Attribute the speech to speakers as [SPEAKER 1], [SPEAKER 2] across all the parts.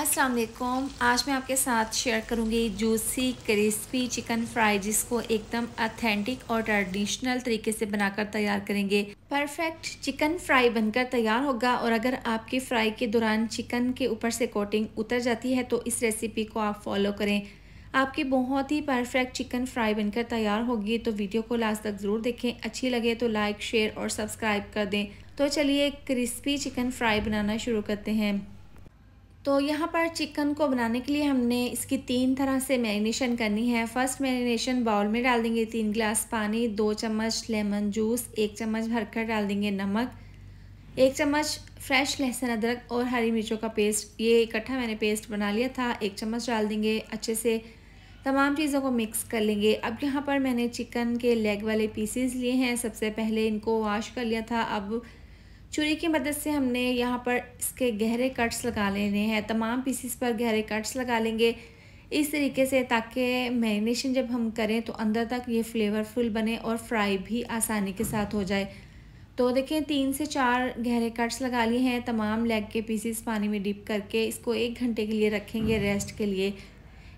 [SPEAKER 1] अस्सलाम वालेकुम आज मैं आपके साथ शेयर करूंगी जूसी क्रिस्पी चिकन फ्राई जिसको एकदम अथेंटिक और ट्रेडिशनल तरीके से बनाकर तैयार करेंगे परफेक्ट चिकन फ्राई बनकर तैयार होगा और अगर आपके फ्राई के दौरान चिकन के ऊपर से कोटिंग उतर जाती है तो इस रेसिपी को आप फॉलो करें आपकी बहुत ही परफेक्ट चिकन फ्राई बनकर तैयार होगी तो वीडियो को लास्ट तक ज़रूर देखें अच्छी लगे तो लाइक शेयर और सब्सक्राइब कर दें तो चलिए क्रिस्पी चिकन फ्राई बनाना शुरू करते हैं तो यहाँ पर चिकन को बनाने के लिए हमने इसकी तीन तरह से मैरिनेशन करनी है फर्स्ट मैरिनेशन बाउल में डाल देंगे तीन गिलास पानी दो चम्मच लेमन जूस एक चम्मच भरकर डाल देंगे नमक एक चम्मच फ्रेश लहसुन अदरक और हरी मिर्चों का पेस्ट ये इकट्ठा मैंने पेस्ट बना लिया था एक चम्मच डाल देंगे अच्छे से तमाम चीज़ों को मिक्स कर लेंगे अब यहाँ पर मैंने चिकन के लेग वाले पीसीस लिए हैं सबसे पहले इनको वॉश कर लिया था अब छुरी की मदद से हमने यहाँ पर इसके गहरे कट्स लगा लेने हैं तमाम पीसीस पर गहरे कट्स लगा लेंगे इस तरीके से ताकि मैरिनेशन जब हम करें तो अंदर तक ये फ्लेवरफुल बने और फ्राई भी आसानी के साथ हो जाए तो देखें तीन से चार गहरे कट्स लगा लिए हैं तमाम लेग के पीसीस पानी में डिप करके इसको एक घंटे के लिए रखेंगे रेस्ट के लिए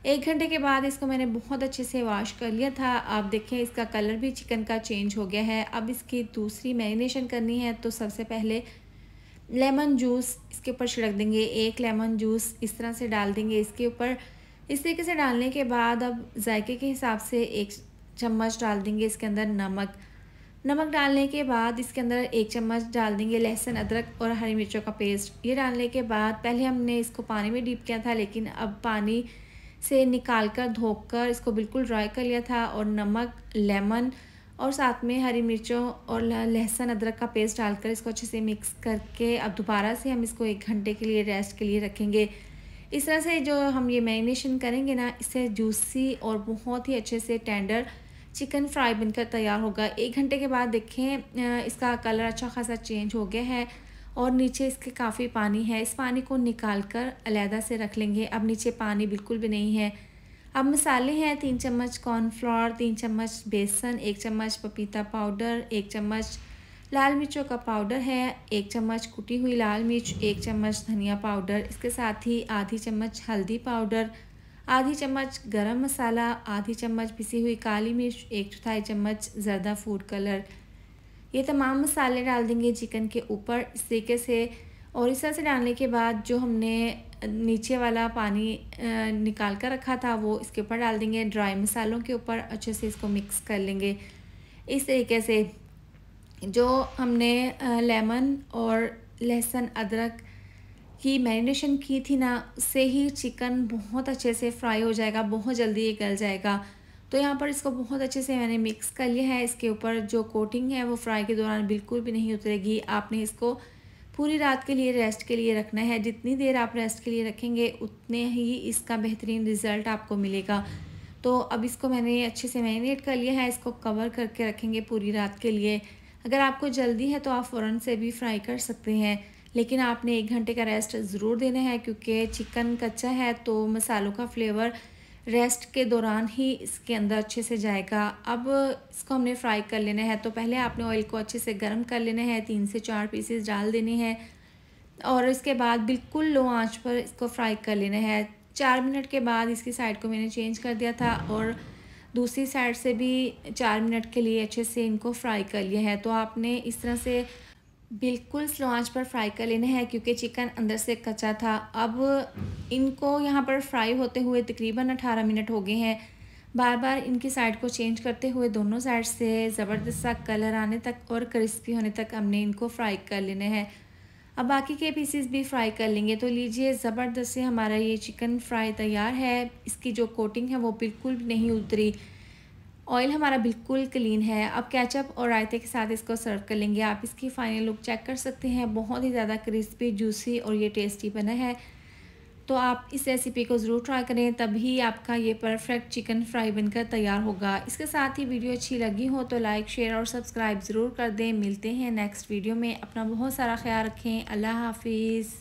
[SPEAKER 1] एक घंटे के बाद इसको मैंने बहुत अच्छे से वॉश कर लिया था आप देखें इसका कलर भी चिकन का चेंज हो गया है अब इसकी दूसरी मैरिनेशन करनी है तो सबसे पहले लेमन जूस इसके ऊपर छिड़क देंगे एक लेमन जूस इस तरह से डाल देंगे इसके ऊपर इस तरीके से डालने के बाद अब जायके के हिसाब से एक चम्मच डाल देंगे इसके अंदर नमक नमक डालने के बाद इसके अंदर एक चम्मच डाल देंगे लहसुन अदरक और हरी मिर्चों का पेस्ट ये डालने के बाद पहले हमने इसको पानी में डीप किया था लेकिन अब पानी से निकाल कर धोकर इसको बिल्कुल ड्राई कर लिया था और नमक लेमन और साथ में हरी मिर्चों और लहसुन अदरक का पेस्ट डालकर इसको अच्छे से मिक्स करके अब दोबारा से हम इसको एक घंटे के लिए रेस्ट के लिए रखेंगे इस तरह से जो हम ये मैरिनेशन करेंगे ना इससे जूसी और बहुत ही अच्छे से टेंडर चिकन फ्राई बनकर तैयार होगा एक घंटे के बाद देखें इसका कलर अच्छा खासा चेंज हो गया है और नीचे इसके काफ़ी पानी है इस पानी को निकाल कर अलहदा से रख लेंगे अब नीचे पानी बिल्कुल भी नहीं है अब मसाले हैं तीन चम्मच कॉर्नफ्लोर तीन चम्मच बेसन एक चम्मच पपीता पाउडर एक चम्मच लाल मिर्चों का पाउडर है एक चम्मच कुटी हुई लाल मिर्च एक चम्मच धनिया पाउडर इसके साथ ही आधी चम्मच हल्दी पाउडर आधी चम्मच गरम मसाला आधी चम्मच पिसी हुई काली मिर्च एक चौथाई चम्मच जर्दा फूड कलर ये तमाम मसाले डाल देंगे चिकन के ऊपर इस तरीके से और इस तरह से डालने के बाद जो हमने नीचे वाला पानी निकाल कर रखा था वो इसके ऊपर डाल देंगे ड्राई मसालों के ऊपर अच्छे से इसको मिक्स कर लेंगे इस तरीके से जो हमने लेमन और लहसुन अदरक की मैरिनेशन की थी ना उससे ही चिकन बहुत अच्छे से फ्राई हो जाएगा बहुत जल्दी ये गल जाएगा तो यहाँ पर इसको बहुत अच्छे से मैंने मिक्स कर लिया है इसके ऊपर जो कोटिंग है वो फ्राई के दौरान बिल्कुल भी नहीं उतरेगी आपने इसको पूरी रात के लिए रेस्ट के लिए रखना है जितनी देर आप रेस्ट के लिए रखेंगे उतने ही इसका बेहतरीन रिज़ल्ट आपको मिलेगा तो अब इसको मैंने अच्छे से मैरिनेट कर लिया है इसको कवर करके रखेंगे पूरी रात के लिए अगर आपको जल्दी है तो आप फ़ौरन से भी फ्राई कर सकते हैं लेकिन आपने एक घंटे का रेस्ट ज़रूर देना है क्योंकि चिकन कच्चा है तो मसालों का फ्लेवर रेस्ट के दौरान ही इसके अंदर अच्छे से जाएगा अब इसको हमने फ्राई कर लेना है तो पहले आपने ऑयल को अच्छे से गर्म कर लेना है तीन से चार पीसेस डाल देने हैं और इसके बाद बिल्कुल लो आंच पर इसको फ्राई कर लेना है चार मिनट के बाद इसकी साइड को मैंने चेंज कर दिया था और दूसरी साइड से भी चार मिनट के लिए अच्छे से इनको फ्राई कर लिया है तो आपने इस तरह से बिल्कुल स्लो आंच पर फ्राई कर लेने हैं क्योंकि चिकन अंदर से कच्चा था अब इनको यहाँ पर फ्राई होते हुए तकरीबन 18 मिनट हो गए हैं बार बार इनकी साइड को चेंज करते हुए दोनों साइड से ज़बरदस्त सा कलर आने तक और क्रिस्पी होने तक हमने इनको फ्राई कर लेने हैं अब बाकी के पीसीस भी फ्राई कर लेंगे तो लीजिए ज़बरदस्त से हमारा ये चिकन फ्राई तैयार है इसकी जो कोटिंग है वो बिल्कुल नहीं उतरी ऑयल हमारा बिल्कुल क्लीन है अब कैचअप और रायते के साथ इसको सर्व कर लेंगे आप इसकी फाइनल लुक चेक कर सकते हैं बहुत ही ज़्यादा क्रिस्पी जूसी और ये टेस्टी बना है तो आप इस रेसिपी को ज़रूर ट्राई करें तभी आपका ये परफेक्ट चिकन फ्राई बनकर तैयार होगा इसके साथ ही वीडियो अच्छी लगी हो तो लाइक शेयर और सब्सक्राइब ज़रूर कर दें मिलते हैं नेक्स्ट वीडियो में अपना बहुत सारा ख्याल रखें अल्लाह हाफिज़